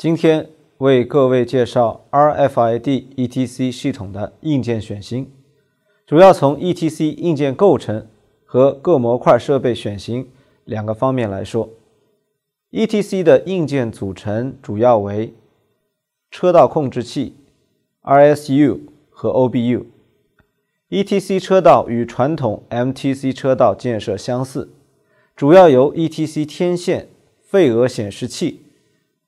今天为各位介绍 RFID ETC 系统的硬件选型，主要从 ETC 硬件构成和各模块设备选型两个方面来说。ETC 的硬件组成主要为车道控制器、RSU 和 OBU。ETC 车道与传统 MTC 车道建设相似，主要由 ETC 天线、费额显示器。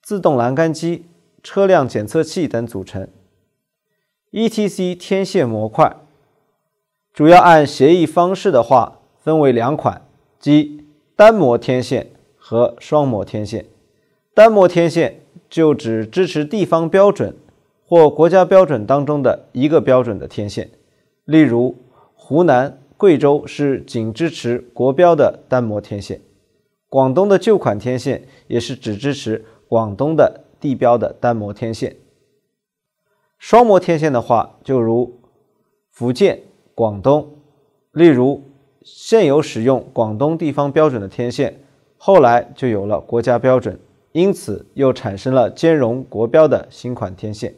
自动栏杆机、车辆检测器等组成。ETC 天线模块主要按协议方式的话分为两款，即单模天线和双模天线。单模天线就只支持地方标准或国家标准当中的一个标准的天线，例如湖南、贵州是仅支持国标的单模天线，广东的旧款天线也是只支持。广东的地标的单模天线，双模天线的话，就如福建、广东，例如现有使用广东地方标准的天线，后来就有了国家标准，因此又产生了兼容国标的新款天线。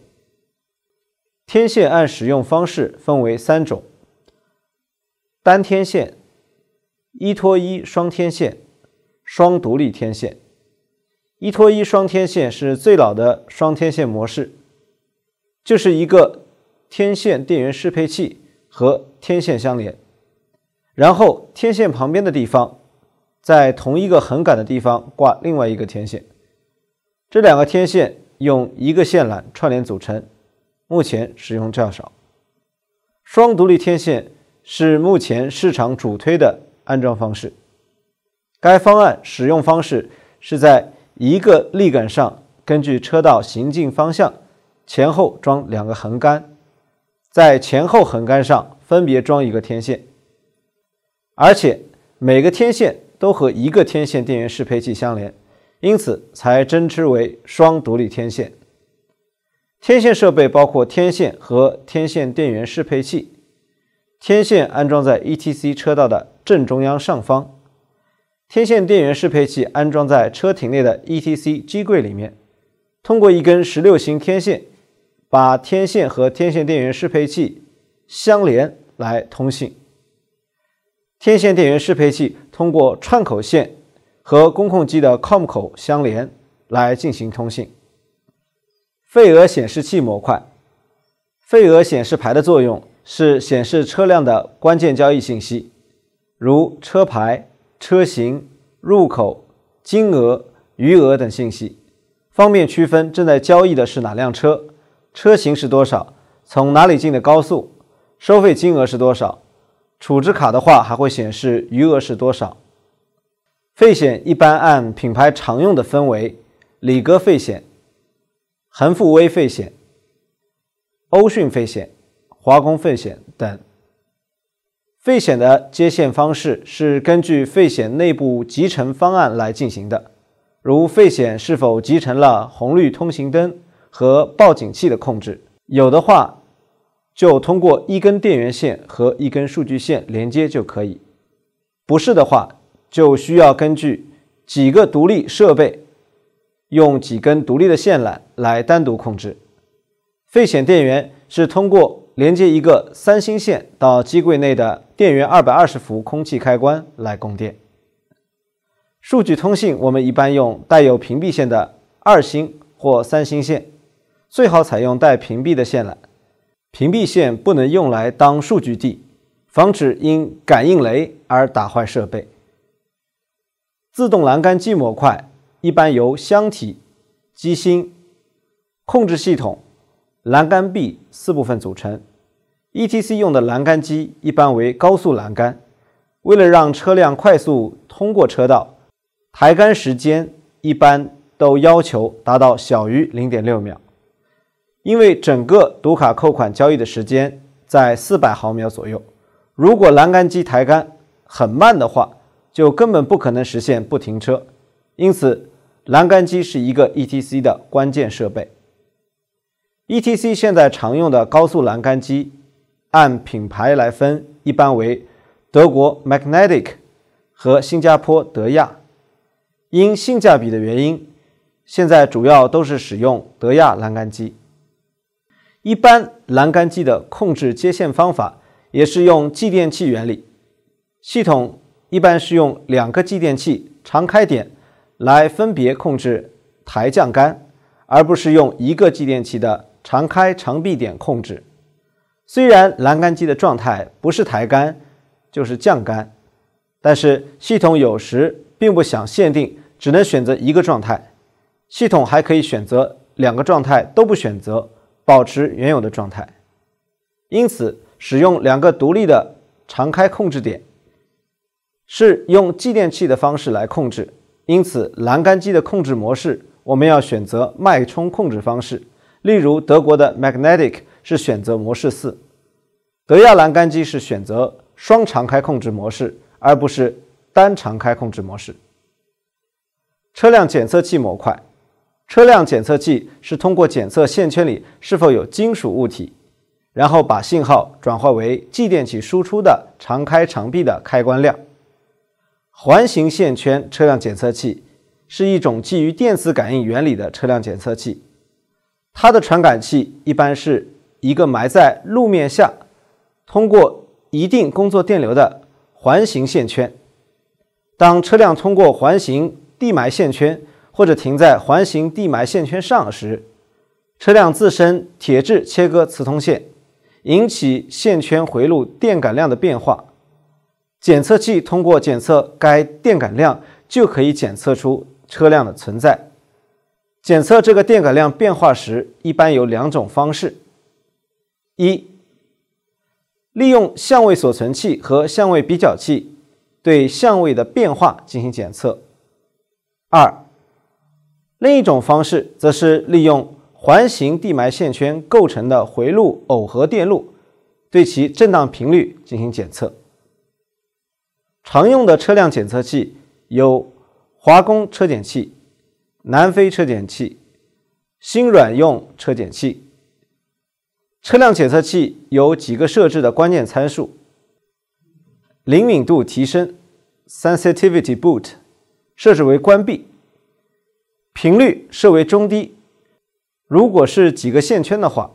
天线按使用方式分为三种：单天线、一拖一双天线、双独立天线。一拖一双天线是最老的双天线模式，就是一个天线电源适配器和天线相连，然后天线旁边的地方，在同一个横杆的地方挂另外一个天线，这两个天线用一个线缆串联组成，目前使用较少。双独立天线是目前市场主推的安装方式，该方案使用方式是在。一个立杆上，根据车道行进方向，前后装两个横杆，在前后横杆上分别装一个天线，而且每个天线都和一个天线电源适配器相连，因此才称之为双独立天线。天线设备包括天线和天线电源适配器，天线安装在 ETC 车道的正中央上方。天线电源适配器安装在车体内的 ETC 机柜里面，通过一根十六芯天线把天线和天线电源适配器相连来通信。天线电源适配器通过串口线和工控机的 COM 口相连来进行通信。费额显示器模块，费额显示牌的作用是显示车辆的关键交易信息，如车牌。车型、入口、金额、余额等信息，方便区分正在交易的是哪辆车，车型是多少，从哪里进的高速，收费金额是多少。储值卡的话，还会显示余额是多少。费险一般按品牌常用的分为：李哥费险、恒富威费险、欧迅费险、华工费险等。费显的接线方式是根据费显内部集成方案来进行的。如费显是否集成了红绿通行灯和报警器的控制，有的话就通过一根电源线和一根数据线连接就可以；不是的话，就需要根据几个独立设备用几根独立的线缆来单独控制。费显电源是通过。连接一个三星线到机柜内的电源二百二十伏空气开关来供电。数据通信我们一般用带有屏蔽线的二芯或三星线，最好采用带屏蔽的线缆。屏蔽线不能用来当数据地，防止因感应雷而打坏设备。自动栏杆机模块一般由箱体、机芯、控制系统。栏杆臂四部分组成，ETC 用的栏杆机一般为高速栏杆，为了让车辆快速通过车道，抬杆时间一般都要求达到小于零点六秒，因为整个读卡扣款交易的时间在四百毫秒左右，如果栏杆机抬杆很慢的话，就根本不可能实现不停车，因此栏杆机是一个 ETC 的关键设备。ETC 现在常用的高速栏杆机，按品牌来分，一般为德国 Magnetic 和新加坡德亚。因性价比的原因，现在主要都是使用德亚栏杆机。一般栏杆机的控制接线方法也是用继电器原理，系统一般是用两个继电器常开点来分别控制抬降杆，而不是用一个继电器的。常开常闭点控制，虽然栏杆机的状态不是抬杆就是降杆，但是系统有时并不想限定，只能选择一个状态。系统还可以选择两个状态都不选择，保持原有的状态。因此，使用两个独立的常开控制点，是用继电器的方式来控制。因此，栏杆机的控制模式我们要选择脉冲控制方式。例如，德国的 Magnetic 是选择模式四，德亚栏杆机是选择双常开控制模式，而不是单常开控制模式。车辆检测器模块，车辆检测器是通过检测线圈里是否有金属物体，然后把信号转化为继电器输出的常开常闭的开关量。环形线圈车辆检测器是一种基于电磁感应原理的车辆检测器。它的传感器一般是一个埋在路面下、通过一定工作电流的环形线圈。当车辆通过环形地埋线圈或者停在环形地埋线圈上时，车辆自身铁质切割磁通线，引起线圈回路电感量的变化。检测器通过检测该电感量，就可以检测出车辆的存在。检测这个电感量变化时，一般有两种方式：一，利用相位锁存器和相位比较器对相位的变化进行检测；二，另一种方式则是利用环形地埋线圈构成的回路耦合电路，对其振荡频率进行检测。常用的车辆检测器有华工车检器。南非车检器，新软用车检器，车辆检测器有几个设置的关键参数，灵敏度提升 （sensitivity boot） 设置为关闭，频率设为中低。如果是几个线圈的话，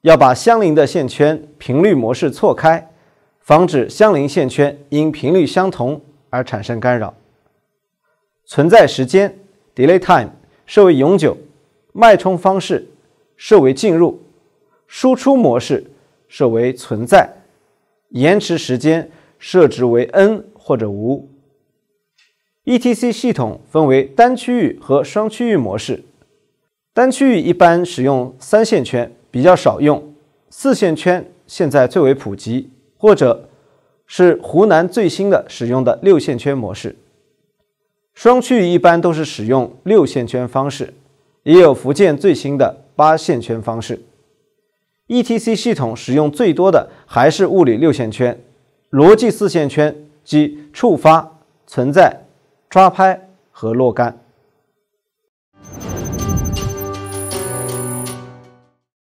要把相邻的线圈频率模式错开，防止相邻线圈因频率相同而产生干扰。存在时间。Delay time 设为永久，脉冲方式设为进入，输出模式设为存在，延迟时间设置为 N 或者无。ETC 系统分为单区域和双区域模式。单区域一般使用三线圈，比较少用四线圈，现在最为普及，或者是湖南最新的使用的六线圈模式。双区域一般都是使用六线圈方式，也有福建最新的八线圈方式。ETC 系统使用最多的还是物理六线圈、逻辑四线圈即触发存在抓拍和落干。